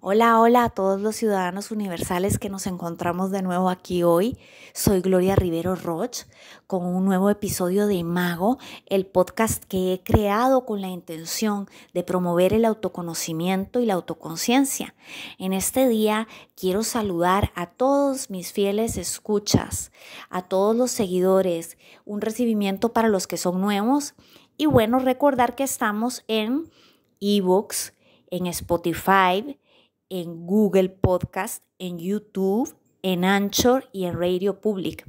Hola, hola a todos los ciudadanos universales que nos encontramos de nuevo aquí hoy. Soy Gloria Rivero Roch con un nuevo episodio de Imago, el podcast que he creado con la intención de promover el autoconocimiento y la autoconciencia. En este día quiero saludar a todos mis fieles escuchas, a todos los seguidores, un recibimiento para los que son nuevos y bueno, recordar que estamos en eBooks, en Spotify, en Google Podcast, en YouTube, en Anchor y en Radio Public.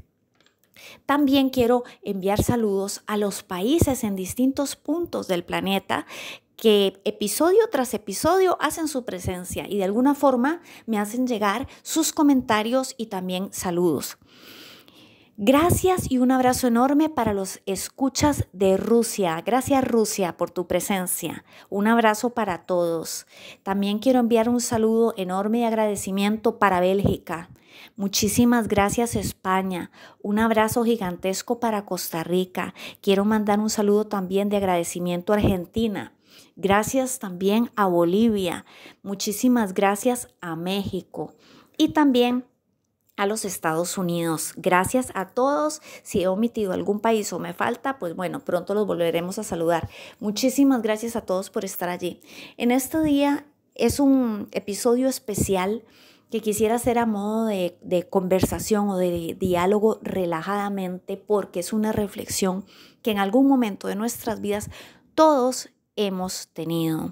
También quiero enviar saludos a los países en distintos puntos del planeta que episodio tras episodio hacen su presencia y de alguna forma me hacen llegar sus comentarios y también saludos. Gracias y un abrazo enorme para los escuchas de Rusia. Gracias Rusia por tu presencia. Un abrazo para todos. También quiero enviar un saludo enorme de agradecimiento para Bélgica. Muchísimas gracias España. Un abrazo gigantesco para Costa Rica. Quiero mandar un saludo también de agradecimiento a Argentina. Gracias también a Bolivia. Muchísimas gracias a México. Y también a los Estados Unidos. Gracias a todos. Si he omitido algún país o me falta, pues bueno, pronto los volveremos a saludar. Muchísimas gracias a todos por estar allí. En este día es un episodio especial que quisiera hacer a modo de, de conversación o de diálogo relajadamente porque es una reflexión que en algún momento de nuestras vidas todos hemos tenido.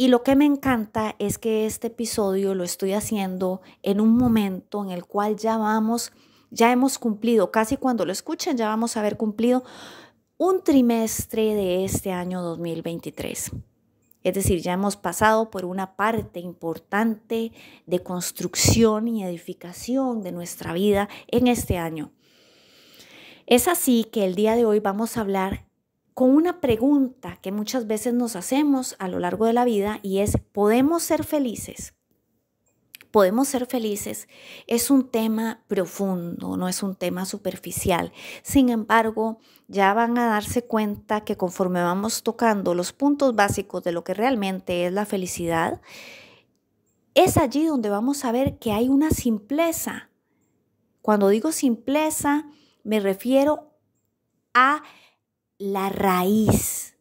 Y lo que me encanta es que este episodio lo estoy haciendo en un momento en el cual ya vamos, ya hemos cumplido, casi cuando lo escuchen ya vamos a haber cumplido un trimestre de este año 2023. Es decir, ya hemos pasado por una parte importante de construcción y edificación de nuestra vida en este año. Es así que el día de hoy vamos a hablar con una pregunta que muchas veces nos hacemos a lo largo de la vida y es, ¿podemos ser felices? podemos ser felices es un tema profundo, no es un tema superficial. Sin embargo, ya van a darse cuenta que conforme vamos tocando los puntos básicos de lo que realmente es la felicidad, es allí donde vamos a ver que hay una simpleza. Cuando digo simpleza, me refiero a la raíz,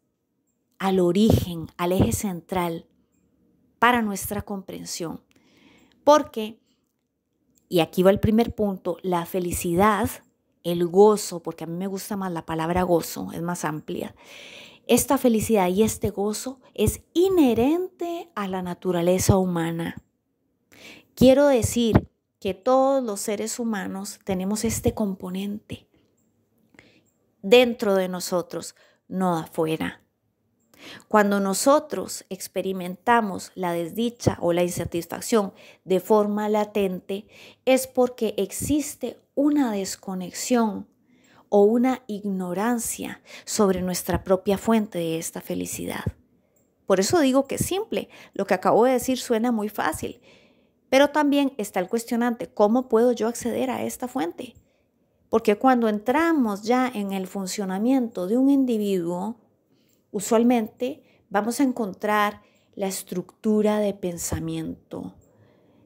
al origen, al eje central para nuestra comprensión. Porque, y aquí va el primer punto, la felicidad, el gozo, porque a mí me gusta más la palabra gozo, es más amplia. Esta felicidad y este gozo es inherente a la naturaleza humana. Quiero decir que todos los seres humanos tenemos este componente dentro de nosotros, no afuera. Cuando nosotros experimentamos la desdicha o la insatisfacción de forma latente, es porque existe una desconexión o una ignorancia sobre nuestra propia fuente de esta felicidad. Por eso digo que es simple, lo que acabo de decir suena muy fácil, pero también está el cuestionante, ¿cómo puedo yo acceder a esta fuente? Porque cuando entramos ya en el funcionamiento de un individuo, usualmente vamos a encontrar la estructura de pensamiento,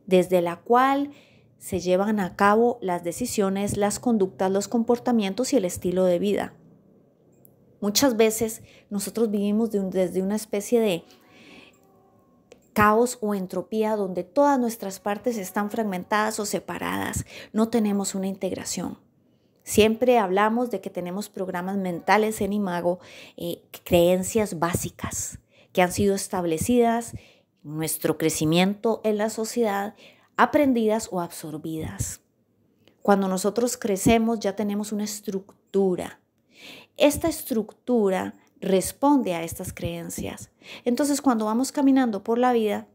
desde la cual se llevan a cabo las decisiones, las conductas, los comportamientos y el estilo de vida. Muchas veces nosotros vivimos desde una especie de caos o entropía donde todas nuestras partes están fragmentadas o separadas, no tenemos una integración. Siempre hablamos de que tenemos programas mentales en Imago, eh, creencias básicas que han sido establecidas en nuestro crecimiento en la sociedad, aprendidas o absorbidas. Cuando nosotros crecemos ya tenemos una estructura. Esta estructura responde a estas creencias. Entonces cuando vamos caminando por la vida,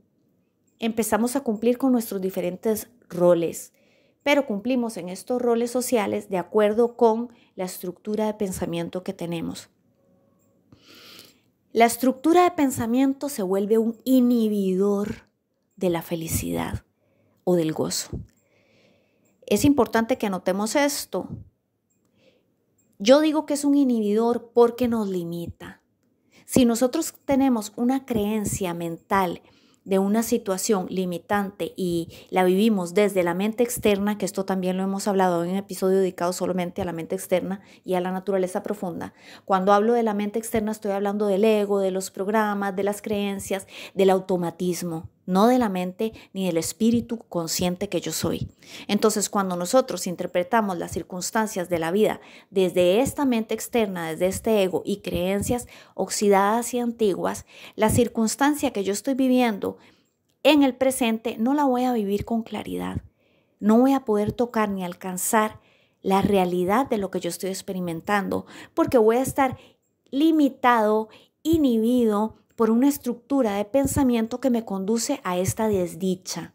empezamos a cumplir con nuestros diferentes roles, pero cumplimos en estos roles sociales de acuerdo con la estructura de pensamiento que tenemos. La estructura de pensamiento se vuelve un inhibidor de la felicidad o del gozo. Es importante que anotemos esto. Yo digo que es un inhibidor porque nos limita. Si nosotros tenemos una creencia mental, de una situación limitante y la vivimos desde la mente externa, que esto también lo hemos hablado en un episodio dedicado solamente a la mente externa y a la naturaleza profunda. Cuando hablo de la mente externa estoy hablando del ego, de los programas, de las creencias, del automatismo no de la mente ni del espíritu consciente que yo soy. Entonces, cuando nosotros interpretamos las circunstancias de la vida desde esta mente externa, desde este ego y creencias oxidadas y antiguas, la circunstancia que yo estoy viviendo en el presente no la voy a vivir con claridad. No voy a poder tocar ni alcanzar la realidad de lo que yo estoy experimentando porque voy a estar limitado, inhibido, por una estructura de pensamiento que me conduce a esta desdicha.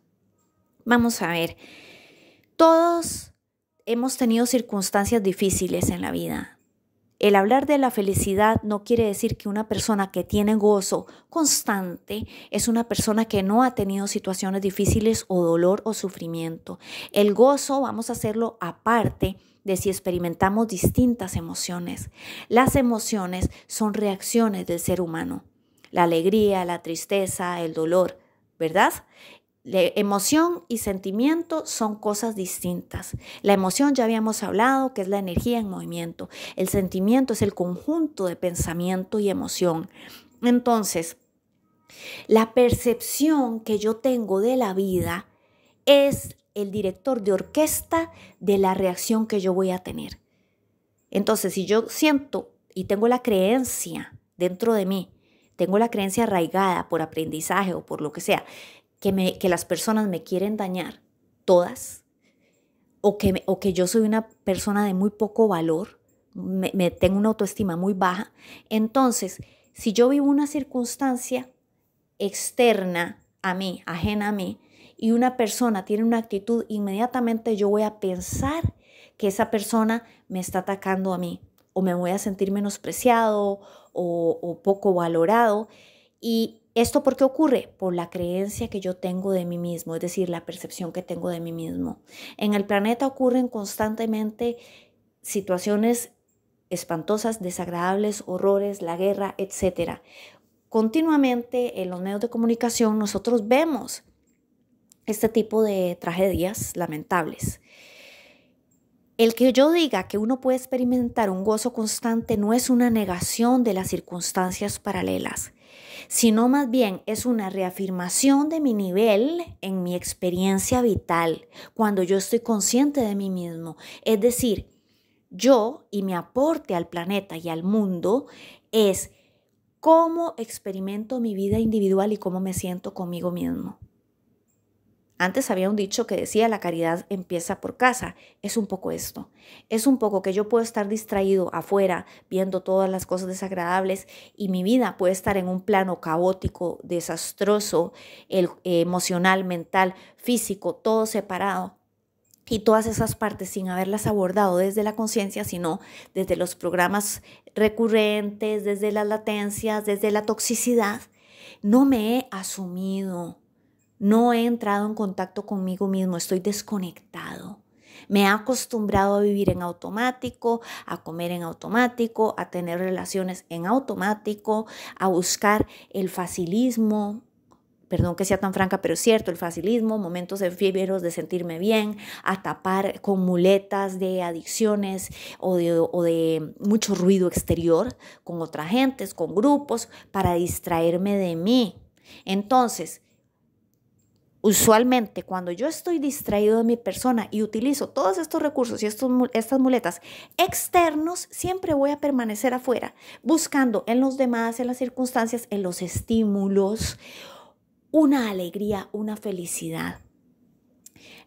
Vamos a ver, todos hemos tenido circunstancias difíciles en la vida. El hablar de la felicidad no quiere decir que una persona que tiene gozo constante es una persona que no ha tenido situaciones difíciles o dolor o sufrimiento. El gozo vamos a hacerlo aparte de si experimentamos distintas emociones. Las emociones son reacciones del ser humano la alegría, la tristeza, el dolor, ¿verdad? emoción y sentimiento son cosas distintas. La emoción ya habíamos hablado que es la energía en movimiento. El sentimiento es el conjunto de pensamiento y emoción. Entonces, la percepción que yo tengo de la vida es el director de orquesta de la reacción que yo voy a tener. Entonces, si yo siento y tengo la creencia dentro de mí tengo la creencia arraigada por aprendizaje o por lo que sea, que, me, que las personas me quieren dañar, todas, o que, o que yo soy una persona de muy poco valor, me tengo una autoestima muy baja, entonces, si yo vivo una circunstancia externa a mí, ajena a mí, y una persona tiene una actitud, inmediatamente yo voy a pensar que esa persona me está atacando a mí, o me voy a sentir menospreciado, o, poco valorado. ¿Y esto por qué ocurre? Por la creencia que yo tengo de mí mismo, es decir, la percepción que tengo de mí mismo. En el planeta ocurren constantemente situaciones espantosas, desagradables, horrores, la guerra, etc. Continuamente en los medios de comunicación nosotros vemos este tipo de tragedias lamentables. El que yo diga que uno puede experimentar un gozo constante no es una negación de las circunstancias paralelas, sino más bien es una reafirmación de mi nivel en mi experiencia vital, cuando yo estoy consciente de mí mismo. Es decir, yo y mi aporte al planeta y al mundo es cómo experimento mi vida individual y cómo me siento conmigo mismo. Antes había un dicho que decía la caridad empieza por casa. Es un poco esto. Es un poco que yo puedo estar distraído afuera viendo todas las cosas desagradables y mi vida puede estar en un plano caótico, desastroso, el, eh, emocional, mental, físico, todo separado y todas esas partes sin haberlas abordado desde la conciencia, sino desde los programas recurrentes, desde las latencias, desde la toxicidad, no me he asumido. No he entrado en contacto conmigo mismo, estoy desconectado. Me he acostumbrado a vivir en automático, a comer en automático, a tener relaciones en automático, a buscar el facilismo, perdón que sea tan franca, pero es cierto, el facilismo, momentos efímeros de sentirme bien, a tapar con muletas de adicciones o de, mucho ruido exterior con otra gente, con grupos, para distraerme de mí. Entonces, usualmente cuando yo estoy distraído de mi persona y utilizo todos estos recursos y estas muletas externos, siempre voy a permanecer afuera, buscando en los demás, en las circunstancias, en los estímulos, una alegría, una felicidad.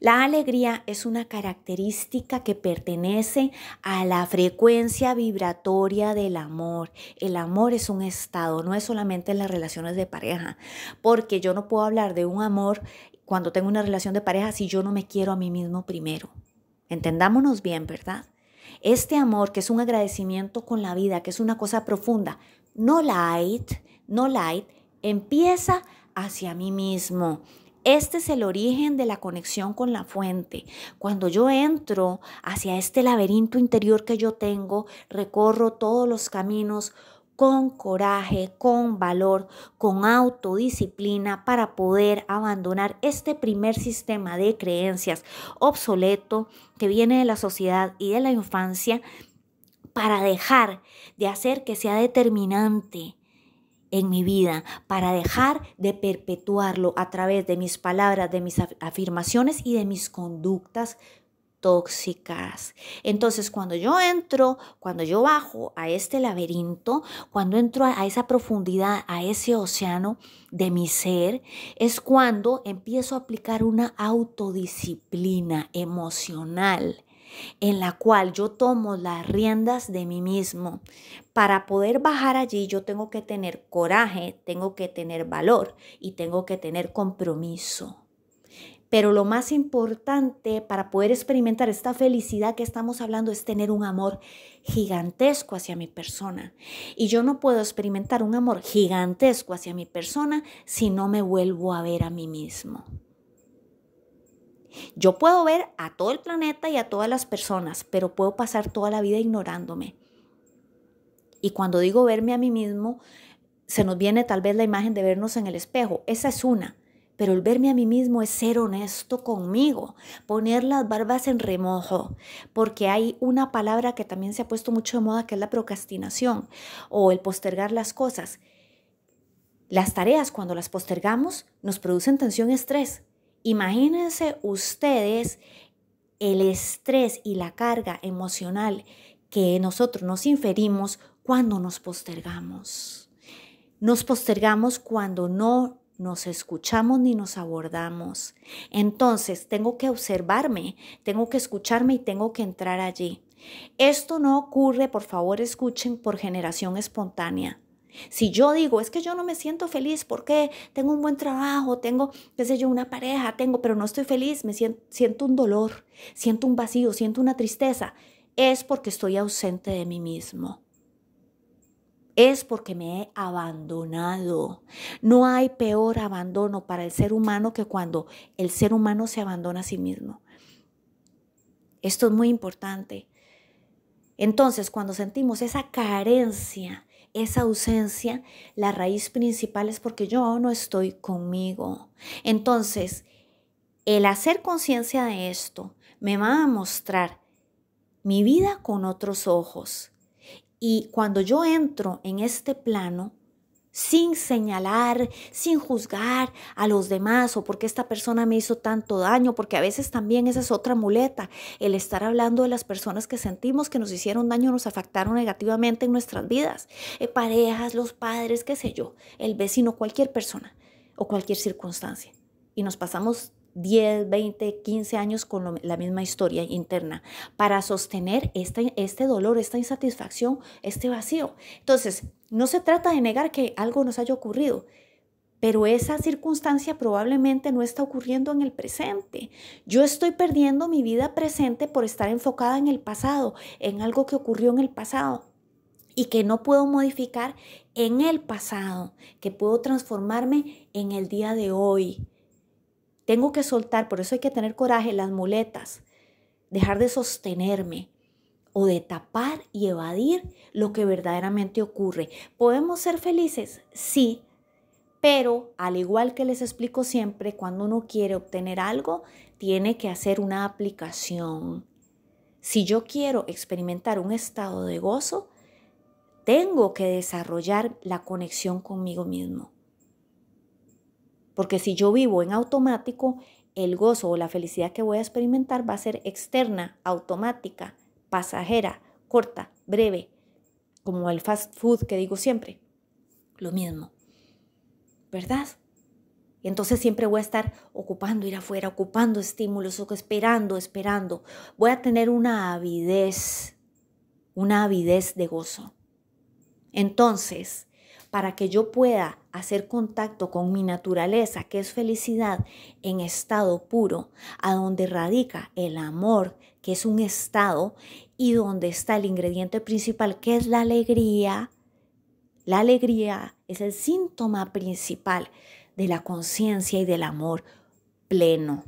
La alegría es una característica que pertenece a la frecuencia vibratoria del amor. El amor es un estado, no es solamente en las relaciones de pareja, porque yo no puedo hablar de un amor cuando tengo una relación de pareja si yo no me quiero a mí mismo primero. Entendámonos bien, ¿verdad? Este amor, que es un agradecimiento con la vida, que es una cosa profunda, no light, no light, empieza hacia mí mismo. Este es el origen de la conexión con la fuente. Cuando yo entro hacia este laberinto interior que yo tengo, recorro todos los caminos con coraje, con valor, con autodisciplina para poder abandonar este primer sistema de creencias obsoleto que viene de la sociedad y de la infancia para dejar de hacer que sea determinante en mi vida para dejar de perpetuarlo a través de mis palabras, de mis afirmaciones y de mis conductas tóxicas. Entonces, cuando yo entro, cuando yo bajo a este laberinto, cuando entro a, esa profundidad, a ese océano de mi ser, es cuando empiezo a aplicar una autodisciplina emocional en la cual yo tomo las riendas de mí mismo. Para poder bajar allí yo tengo que tener coraje, tengo que tener valor y tengo que tener compromiso. Pero lo más importante para poder experimentar esta felicidad que estamos hablando es tener un amor gigantesco hacia mi persona. Y yo no puedo experimentar un amor gigantesco hacia mi persona si no me vuelvo a ver a mí mismo. Yo puedo ver a todo el planeta y a todas las personas, pero puedo pasar toda la vida ignorándome. Y cuando digo verme a mí mismo, se nos viene tal vez la imagen de vernos en el espejo. Esa es una. Pero el verme a mí mismo es ser honesto conmigo, poner las barbas en remojo, porque hay una palabra que también se ha puesto mucho de moda que es la procrastinación o el postergar las cosas. Las tareas cuando las postergamos nos producen tensión y estrés, Imagínense ustedes el estrés y la carga emocional que nosotros nos inferimos cuando nos postergamos. Nos postergamos cuando no nos escuchamos ni nos abordamos. Entonces tengo que observarme, tengo que escucharme y tengo que entrar allí. Esto no ocurre, por favor escuchen, por generación espontánea. Si yo digo, es que yo no me siento feliz porque tengo un buen trabajo, tengo, qué yo, una pareja, tengo, pero no estoy feliz, me siento un dolor, siento un vacío, siento una tristeza, es porque estoy ausente de mí mismo. Es porque me he abandonado. No hay peor abandono para el ser humano que cuando el ser humano se abandona a sí mismo. Esto es muy importante. Entonces, cuando sentimos esa carencia esa ausencia, la raíz principal es porque yo no estoy conmigo. Entonces, el hacer conciencia de esto me va a mostrar mi vida con otros ojos. Y cuando yo entro en este plano, sin señalar, sin juzgar a los demás o porque esta persona me hizo tanto daño, porque a veces también esa es otra muleta, el estar hablando de las personas que sentimos que nos hicieron daño, nos afectaron negativamente en nuestras vidas, eh, parejas, los padres, qué sé yo, el vecino, cualquier persona o cualquier circunstancia. Y nos pasamos 10, 20, 15 años con la misma historia interna para sostener este, este dolor, esta insatisfacción, este vacío. Entonces, no se trata de negar que algo nos haya ocurrido, pero esa circunstancia probablemente no está ocurriendo en el presente. Yo estoy perdiendo mi vida presente por estar enfocada en el pasado, en algo que ocurrió en el pasado y que no puedo modificar en el pasado, que puedo transformarme en el día de hoy. Tengo que soltar, por eso hay que tener coraje, las muletas, dejar de sostenerme o de tapar y evadir lo que verdaderamente ocurre. ¿Podemos ser felices? Sí, pero al igual que les explico siempre, cuando uno quiere obtener algo, tiene que hacer una aplicación. Si yo quiero experimentar un estado de gozo, tengo que desarrollar la conexión conmigo mismo. Porque si yo vivo en automático, el gozo o la felicidad que voy a experimentar va a ser externa, automática, pasajera, corta, breve, como el fast food que digo siempre. Lo mismo. ¿Verdad? Y entonces siempre voy a estar ocupando ir afuera, ocupando estímulos, esperando, esperando. Voy a tener una avidez, una avidez de gozo. Entonces, para que yo pueda hacer contacto con mi naturaleza, que es felicidad, en estado puro, a donde radica el amor, que es un estado, y donde está el ingrediente principal, que es la alegría. La alegría es el síntoma principal de la conciencia y del amor pleno.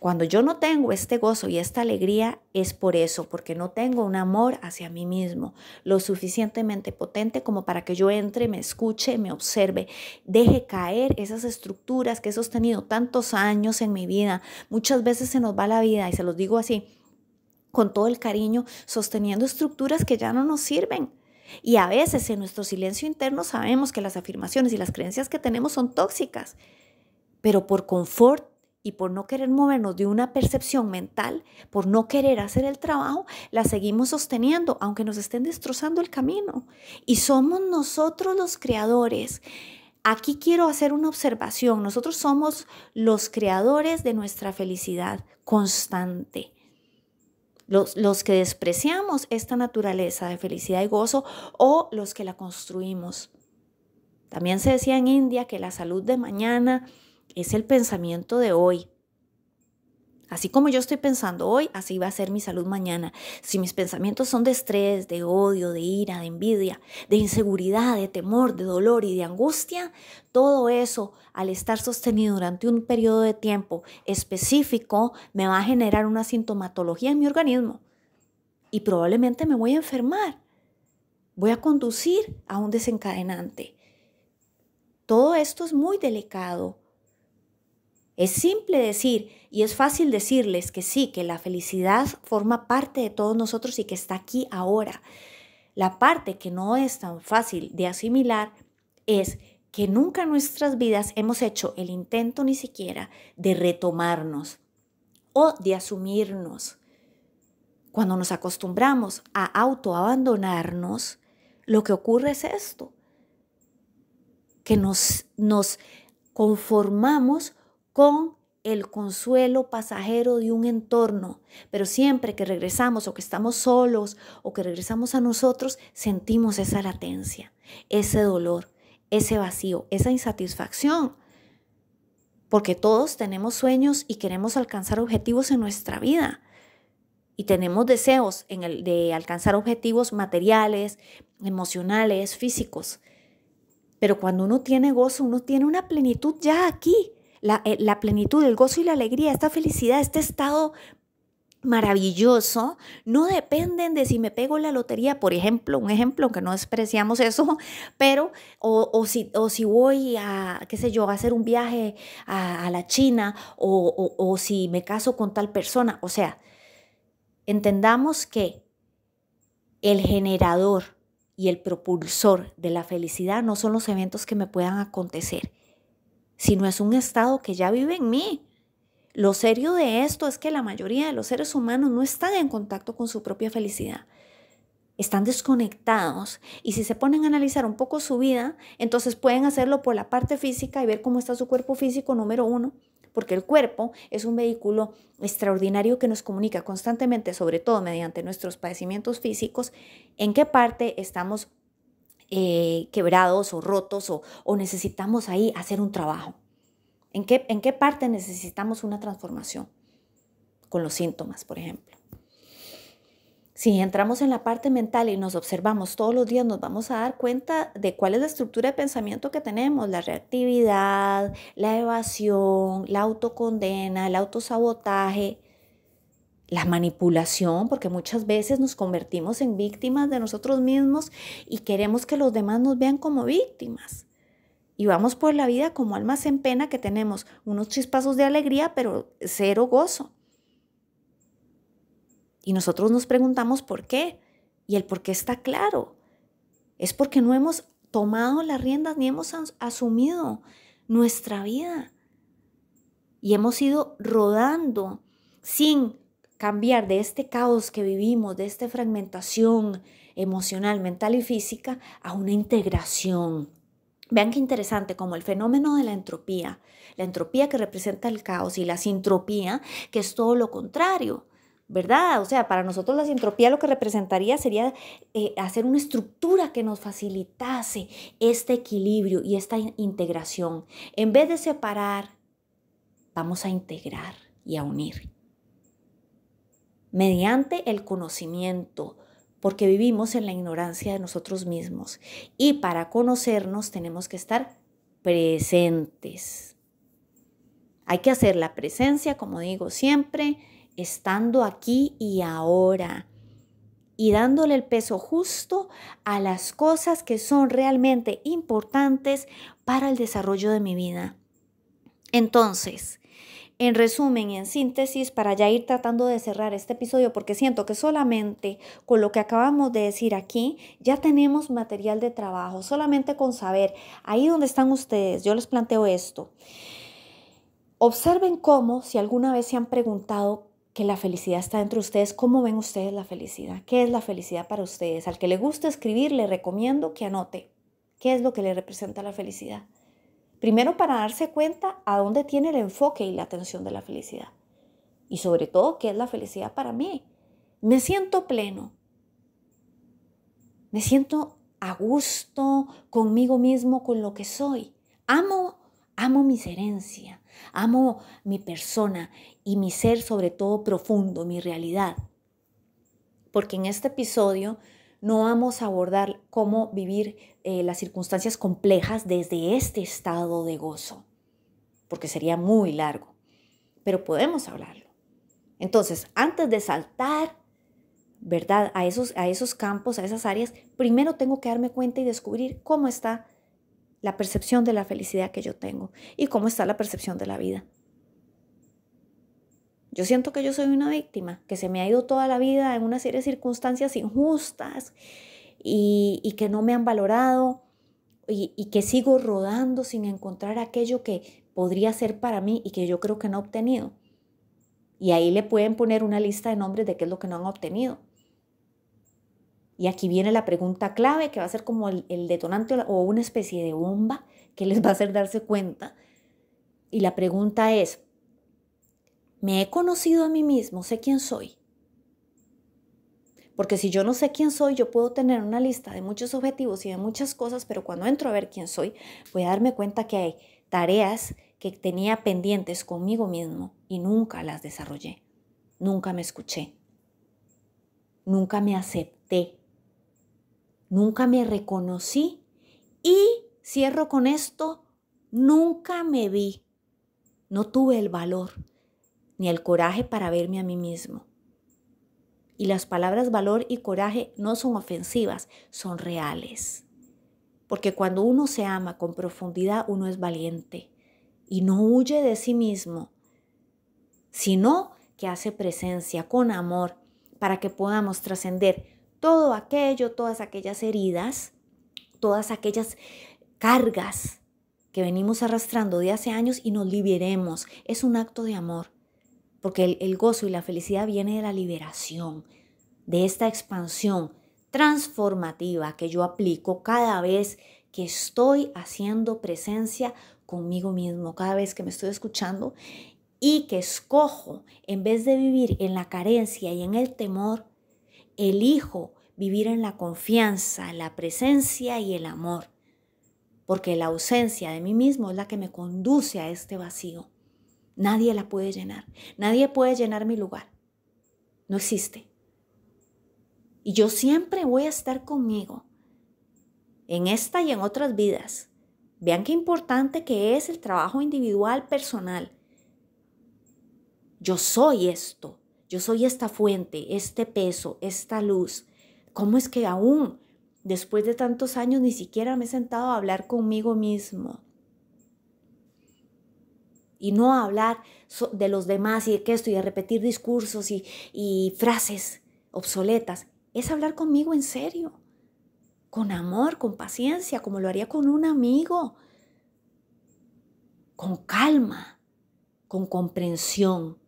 Cuando yo no tengo este gozo y esta alegría es por eso, porque no tengo un amor hacia mí mismo lo suficientemente potente como para que yo entre, me escuche, me observe, deje caer esas estructuras que he sostenido tantos años en mi vida. Muchas veces se nos va la vida y se los digo así, con todo el cariño, sosteniendo estructuras que ya no nos sirven. Y a veces en nuestro silencio interno sabemos que las afirmaciones y las creencias que tenemos son tóxicas, pero por confort y por no querer movernos de una percepción mental, por no querer hacer el trabajo, la seguimos sosteniendo, aunque nos estén destrozando el camino. Y somos nosotros los creadores. Aquí quiero hacer una observación. Nosotros somos los creadores de nuestra felicidad constante. Los, que despreciamos esta naturaleza de felicidad y gozo o los que la construimos. También se decía en India que la salud de mañana es el pensamiento de hoy. Así como yo estoy pensando hoy, así va a ser mi salud mañana. Si mis pensamientos son de estrés, de odio, de ira, de envidia, de inseguridad, de temor, de dolor y de angustia, todo eso, al estar sostenido durante un periodo de tiempo específico, me va a generar una sintomatología en mi organismo. Y probablemente me voy a enfermar. Voy a conducir a un desencadenante. Todo esto es muy delicado es simple decir y es fácil decirles que sí, que la felicidad forma parte de todos nosotros y que está aquí ahora. La parte que no es tan fácil de asimilar es que nunca en nuestras vidas hemos hecho el intento ni siquiera de retomarnos o de asumirnos. Cuando nos acostumbramos a autoabandonarnos, lo que ocurre es esto, que nos, nos conformamos con el consuelo pasajero de un entorno, pero siempre que regresamos o que estamos solos o que regresamos a nosotros, sentimos esa latencia, ese dolor, ese vacío, esa insatisfacción, porque todos tenemos sueños y queremos alcanzar objetivos en nuestra vida. Y tenemos deseos en el de alcanzar objetivos materiales, emocionales, físicos. Pero cuando uno tiene gozo, uno tiene una plenitud ya aquí, eh, la, plenitud, el gozo y la alegría, esta felicidad, este estado maravilloso, no dependen de si me pego la lotería, por ejemplo, un ejemplo, aunque no despreciamos eso, pero, o, si, o si voy a, qué sé yo, a hacer un viaje a, la China, o, o si me caso con tal persona, o sea, entendamos que el generador y el propulsor de la felicidad no son los eventos que me puedan acontecer, no es un estado que ya vive en mí. Lo serio de esto es que la mayoría de los seres humanos no están en contacto con su propia felicidad. Están desconectados y si se ponen a analizar un poco su vida, entonces pueden hacerlo por la parte física y ver cómo está su cuerpo físico número uno, porque el cuerpo es un vehículo extraordinario que nos comunica constantemente, sobre todo mediante nuestros padecimientos físicos, en qué parte estamos eh, quebrados o rotos o, necesitamos ahí hacer un trabajo? ¿En qué, ¿En qué parte necesitamos una transformación? Con los síntomas, por ejemplo. Si entramos en la parte mental y nos observamos todos los días, nos vamos a dar cuenta de cuál es la estructura de pensamiento que tenemos, la reactividad, la evasión, la autocondena, el autosabotaje, la manipulación, porque muchas veces nos convertimos en víctimas de nosotros mismos y queremos que los demás nos vean como víctimas. Y vamos por la vida como almas en pena que tenemos unos chispazos de alegría, pero cero gozo. Y nosotros nos preguntamos por qué. Y el por qué está claro. Es porque no hemos tomado las riendas ni hemos asumido nuestra vida. Y hemos ido rodando sin cambiar de este caos que vivimos, de esta fragmentación emocional, mental y física, a una integración. Vean qué interesante como el fenómeno de la entropía, la entropía que representa el caos y la sintropía, que es todo lo contrario, ¿verdad? O sea, para nosotros la sintropía lo que representaría sería eh, hacer una estructura que nos facilitase este equilibrio y esta integración. En vez de separar, vamos a integrar y a unir mediante el conocimiento, porque vivimos en la ignorancia de nosotros mismos. Y para conocernos tenemos que estar presentes. Hay que hacer la presencia, como digo siempre, estando aquí y ahora y dándole el peso justo a las cosas que son realmente importantes para el desarrollo de mi vida. Entonces, en resumen y en síntesis, para ya ir tratando de cerrar este episodio, porque siento que solamente con lo que acabamos de decir aquí, ya tenemos material de trabajo, solamente con saber, ahí donde están ustedes, yo les planteo esto. Observen cómo, si alguna vez se han preguntado que la felicidad está dentro de ustedes, cómo ven ustedes la felicidad, qué es la felicidad para ustedes. Al que le gusta escribir, le recomiendo que anote qué es lo que le representa la felicidad. Primero para darse cuenta a dónde tiene el enfoque y la atención de la felicidad. Y sobre todo, ¿qué es la felicidad para mí? Me siento pleno. Me siento a gusto conmigo mismo, con lo que soy. Amo, amo mi herencias, amo mi persona y mi ser sobre todo profundo, mi realidad. Porque en este episodio no vamos a abordar cómo vivir eh, las circunstancias complejas desde este estado de gozo, porque sería muy largo, pero podemos hablarlo. Entonces, antes de saltar, ¿verdad? A a esos campos, a esas áreas, primero tengo que darme cuenta y descubrir cómo está la percepción de la felicidad que yo tengo y cómo está la percepción de la vida. Yo siento que yo soy una víctima, que se me ha ido toda la vida en una serie de circunstancias injustas y, que no me han valorado y, que sigo rodando sin encontrar aquello que podría ser para mí y que yo creo que no he obtenido. Y ahí le pueden poner una lista de nombres de qué es lo que no han obtenido. Y aquí viene la pregunta clave que va a ser como el, detonante o una especie de bomba que les va a hacer darse cuenta. Y la pregunta es, me he conocido a mí mismo, sé quién soy. Porque si yo no sé quién soy, yo puedo tener una lista de muchos objetivos y de muchas cosas, pero cuando entro a ver quién soy, voy a darme cuenta que hay tareas que tenía pendientes conmigo mismo y nunca las desarrollé. Nunca me escuché. Nunca me acepté. Nunca me reconocí. Y cierro con esto, nunca me vi. No tuve el valor ni el coraje para verme a mí mismo. Y las palabras valor y coraje no son ofensivas, son reales. Porque cuando uno se ama con profundidad, uno es valiente y no huye de sí mismo, sino que hace presencia con amor para que podamos trascender todo aquello, todas aquellas heridas, todas aquellas cargas que venimos arrastrando de hace años y nos liberemos. Es un acto de amor porque el, gozo y la felicidad viene de la liberación, de esta expansión transformativa que yo aplico cada vez que estoy haciendo presencia conmigo mismo, cada vez que me estoy escuchando y que escojo, en vez de vivir en la carencia y en el temor, elijo vivir en la confianza, la presencia y el amor, porque la ausencia de mí mismo es la que me conduce a este vacío. Nadie la puede llenar. Nadie puede llenar mi lugar. No existe. Y yo siempre voy a estar conmigo, en esta y en otras vidas. Vean qué importante que es el trabajo individual, personal. Yo soy esto, yo soy esta fuente, este peso, esta luz. ¿Cómo es que aún después de tantos años ni siquiera me he sentado a hablar conmigo mismo? y no hablar de los demás y de que esto y de repetir discursos y, y frases obsoletas, es hablar conmigo en serio, con amor, con paciencia, como lo haría con un amigo, con calma, con comprensión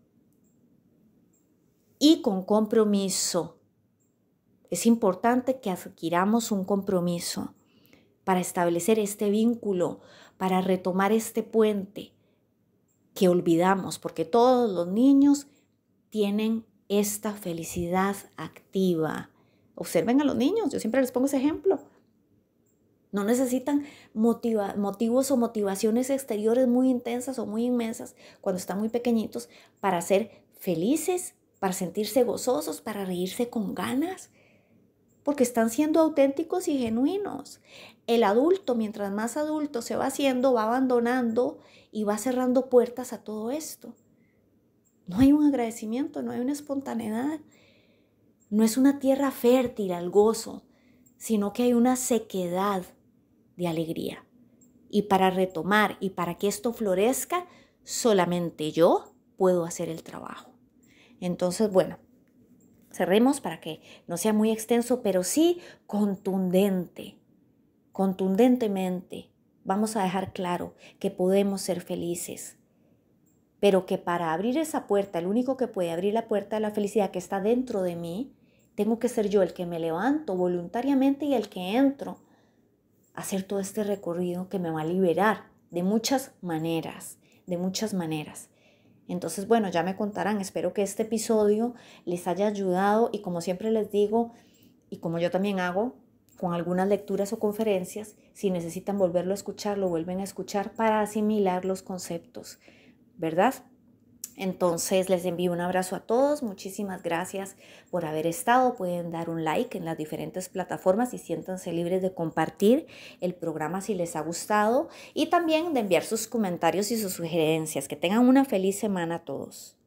y con compromiso. Es importante que adquiramos un compromiso para establecer este vínculo, para retomar este puente, que olvidamos, porque todos los niños tienen esta felicidad activa. Observen a los niños, yo siempre les pongo ese ejemplo. No necesitan motivos o motivaciones exteriores muy intensas o muy inmensas cuando están muy pequeñitos para ser felices, para sentirse gozosos, para reírse con ganas porque están siendo auténticos y genuinos. El adulto, mientras más adulto se va haciendo, va abandonando y va cerrando puertas a todo esto. No hay un agradecimiento, no hay una espontaneidad. No es una tierra fértil al gozo, sino que hay una sequedad de alegría. Y para retomar y para que esto florezca, solamente yo puedo hacer el trabajo. Entonces, bueno, Cerremos para que no sea muy extenso, pero sí contundente, contundentemente. Vamos a dejar claro que podemos ser felices, pero que para abrir esa puerta, el único que puede abrir la puerta de la felicidad que está dentro de mí, tengo que ser yo el que me levanto voluntariamente y el que entro a hacer todo este recorrido que me va a liberar de muchas maneras, de muchas maneras. Entonces, bueno, ya me contarán. Espero que este episodio les haya ayudado y como siempre les digo, y como yo también hago con algunas lecturas o conferencias, si necesitan volverlo a escuchar, lo vuelven a escuchar para asimilar los conceptos, ¿verdad? Entonces les envío un abrazo a todos, muchísimas gracias por haber estado, pueden dar un like en las diferentes plataformas y siéntanse libres de compartir el programa si les ha gustado y también de enviar sus comentarios y sus sugerencias. Que tengan una feliz semana a todos.